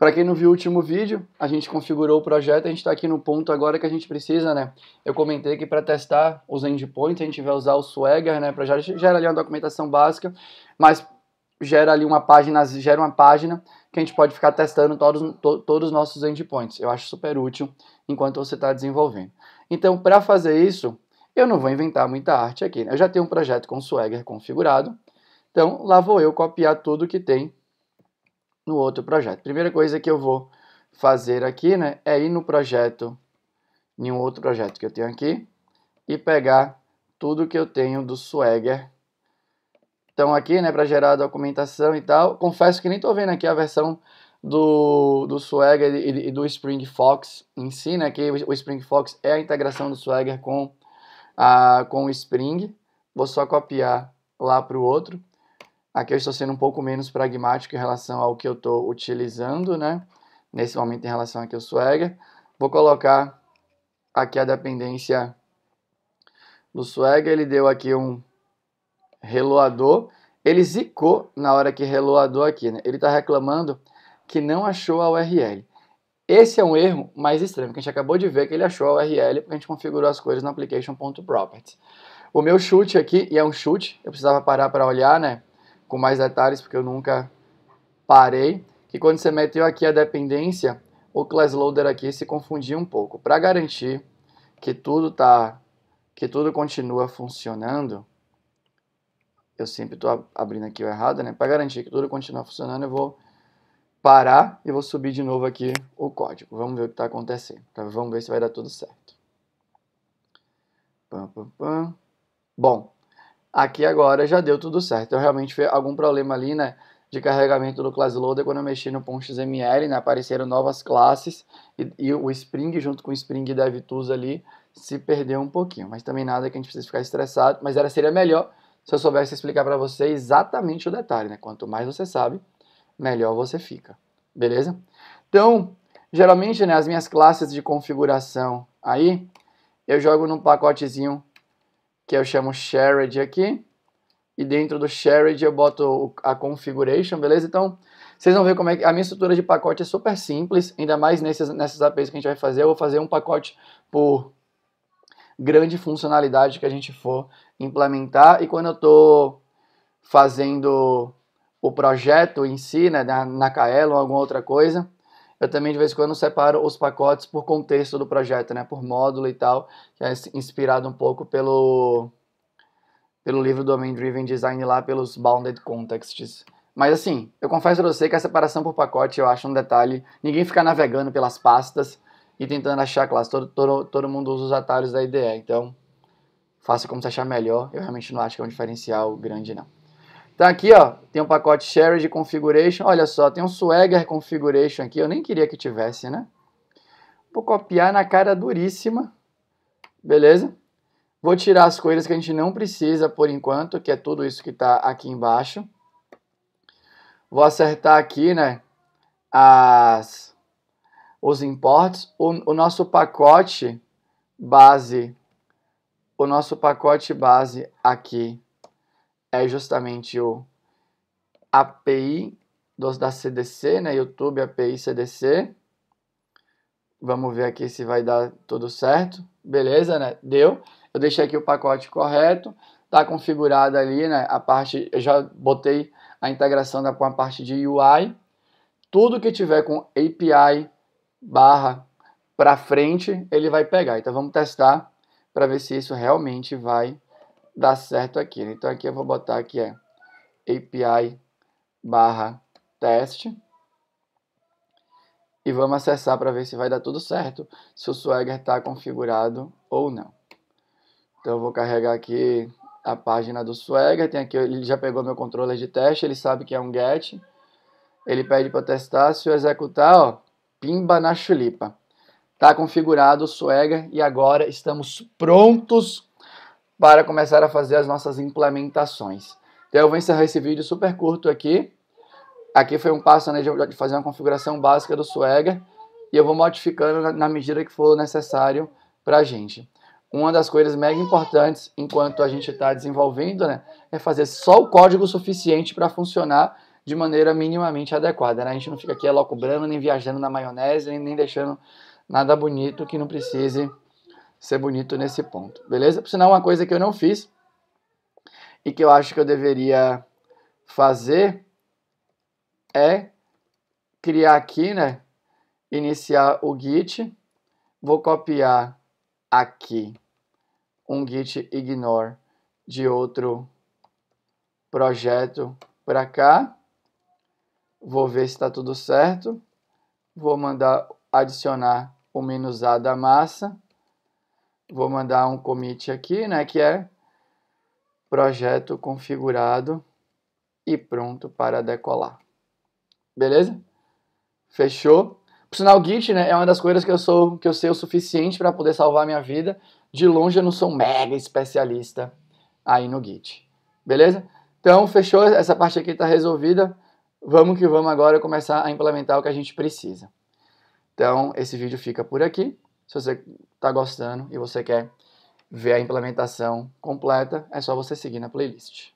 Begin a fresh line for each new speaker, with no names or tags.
Para quem não viu o último vídeo, a gente configurou o projeto, a gente está aqui no ponto agora que a gente precisa, né? Eu comentei que para testar os endpoints a gente vai usar o Swagger, né? Para já gera ali uma documentação básica, mas gera ali uma página, gera uma página que a gente pode ficar testando todos, to, todos os nossos endpoints. Eu acho super útil enquanto você está desenvolvendo. Então, para fazer isso, eu não vou inventar muita arte aqui. Né? Eu já tenho um projeto com o Swagger configurado, então lá vou eu copiar tudo que tem no outro projeto. Primeira coisa que eu vou fazer aqui né, é ir no projeto, em um outro projeto que eu tenho aqui, e pegar tudo que eu tenho do Swagger. Então aqui, né, para gerar a documentação e tal, confesso que nem estou vendo aqui a versão do, do Swagger e, e, do Spring Fox em si, né, que o Spring Fox é a integração do Swagger com, a, com o Spring. Vou só copiar lá para o outro Aqui eu estou sendo um pouco menos pragmático em relação ao que eu estou utilizando, né? Nesse momento em relação aqui ao swagger. Vou colocar aqui a dependência do swagger. Ele deu aqui um reloador. Ele zicou na hora que reloadou aqui, né? Ele está reclamando que não achou a URL. Esse é um erro mais extremo, que a gente acabou de ver que ele achou a URL porque a gente configurou as coisas no application.properties. O meu chute aqui, e é um chute, eu precisava parar para olhar, né? com mais detalhes, porque eu nunca parei, que quando você meteu aqui a dependência, o class loader aqui se confundiu um pouco. Para garantir que tudo tá, que tudo continua funcionando, eu sempre estou abrindo aqui o errado, né? Para garantir que tudo continua funcionando, eu vou parar e vou subir de novo aqui o código. Vamos ver o que está acontecendo. Tá? Vamos ver se vai dar tudo certo. Bom, aqui agora já deu tudo certo. Eu realmente foi algum problema ali, né? De carregamento do class loader quando eu mexi no .xml, né? Apareceram novas classes e, e o Spring junto com o Spring DevTools ali se perdeu um pouquinho. Mas também nada que a gente precisa ficar estressado. Mas era seria melhor se eu soubesse explicar para você exatamente o detalhe, né? Quanto mais você sabe, melhor você fica. Beleza? Então, geralmente, né, as minhas classes de configuração aí, eu jogo num pacotezinho que eu chamo shared aqui. E dentro do shared eu boto a configuration, beleza? Então, vocês vão ver como é que a minha estrutura de pacote é super simples, ainda mais nesses, nessas APIs que a gente vai fazer. Eu vou fazer um pacote por grande funcionalidade que a gente for implementar. E quando eu estou fazendo o projeto em si, né, na, na ou alguma outra coisa, eu também de vez em quando separo os pacotes por contexto do projeto, né? Por módulo e tal, que é inspirado um pouco pelo pelo livro do Domain Driven Design lá pelos Bounded Contexts. Mas assim, eu confesso a você que a separação por pacote eu acho um detalhe. Ninguém fica navegando pelas pastas e tentando achar classe. Todo, todo, todo mundo usa os atalhos da IDE, então faça como você achar melhor. Eu realmente não acho que é um diferencial grande, não. Tá aqui, ó, tem um pacote Shared Configuration. Olha só, tem um Swagger Configuration aqui. Eu nem queria que tivesse, né? Vou copiar na cara duríssima. Beleza? Vou tirar as coisas que a gente não precisa por enquanto, que é tudo isso que está aqui embaixo. Vou acertar aqui, né, as, os imports. O, o nosso pacote base, o nosso pacote base aqui é justamente o API dos, da CDC, né? YouTube API CDC. Vamos ver aqui se vai dar tudo certo. Beleza, né? Deu. Eu deixei aqui o pacote correto. Tá configurada ali, né? A parte, eu já botei a integração da, com a parte de UI. Tudo que tiver com API barra para frente, ele vai pegar. Então vamos testar para ver se isso realmente vai dar certo aqui. Então aqui eu vou botar aqui é API barra teste e vamos acessar para ver se vai dar tudo certo, se o Swagger está configurado ou não. Então eu vou carregar aqui a página do Swagger, tem aqui, ele já pegou meu controller de teste, ele sabe que é um get, ele pede para testar, se eu executar, ó, pimba na chulipa. Está configurado o Swagger e agora estamos prontos para começar a fazer as nossas implementações. Então eu vou encerrar esse vídeo super curto aqui. Aqui foi um passo né, de fazer uma configuração básica do Swagger e eu vou modificando na medida que for necessário para a gente. Uma das coisas mega importantes enquanto a gente está desenvolvendo né, é fazer só o código suficiente para funcionar de maneira minimamente adequada. Né? A gente não fica aqui elocubrando, nem viajando na maionese, nem deixando nada bonito que não precise ser bonito nesse ponto, beleza? Por sinal, uma coisa que eu não fiz e que eu acho que eu deveria fazer é criar aqui, né? Iniciar o git, vou copiar aqui um git ignore de outro projeto para cá. Vou ver se está tudo certo. Vou mandar adicionar o menos A da massa vou mandar um commit aqui, né, que é projeto configurado e pronto para decolar. Beleza? Fechou? Por sinal, Git né, é uma das coisas que eu sou que eu sei o suficiente para poder salvar a minha vida. De longe eu não sou um mega especialista aí no Git. Beleza? Então, fechou? Essa parte aqui está resolvida. Vamos que vamos agora começar a implementar o que a gente precisa. Então, esse vídeo fica por aqui. Se você está gostando e você quer ver a implementação completa, é só você seguir na playlist.